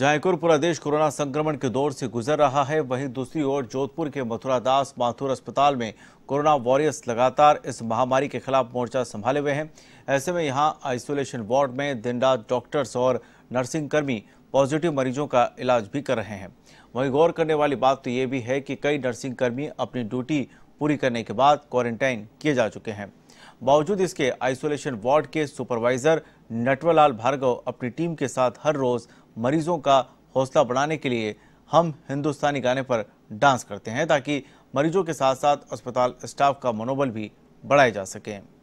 जयपुर पूरा देश कोरोना संक्रमण के दौर से गुजर रहा है वहीं दूसरी ओर जोधपुर के मथुरादास माथुर अस्पताल में कोरोना वॉरियर्स लगातार इस महामारी के खिलाफ मोर्चा संभाले हुए हैं ऐसे में यहां आइसोलेशन वार्ड में दिन रात डॉक्टर्स और नर्सिंग कर्मी पॉजिटिव मरीजों का इलाज भी कर रहे हैं वहीं गौर करने वाली बात तो ये भी है कि कई नर्सिंग कर्मी अपनी ड्यूटी पूरी करने के बाद क्वारंटाइन किए जा चुके हैं बावजूद इसके आइसोलेशन वार्ड के सुपरवाइजर नटवरलाल भार्गव अपनी टीम के साथ हर रोज मरीजों का हौसला बढ़ाने के लिए हम हिंदुस्तानी गाने पर डांस करते हैं ताकि मरीजों के साथ साथ अस्पताल स्टाफ का मनोबल भी बढ़ाया जा सके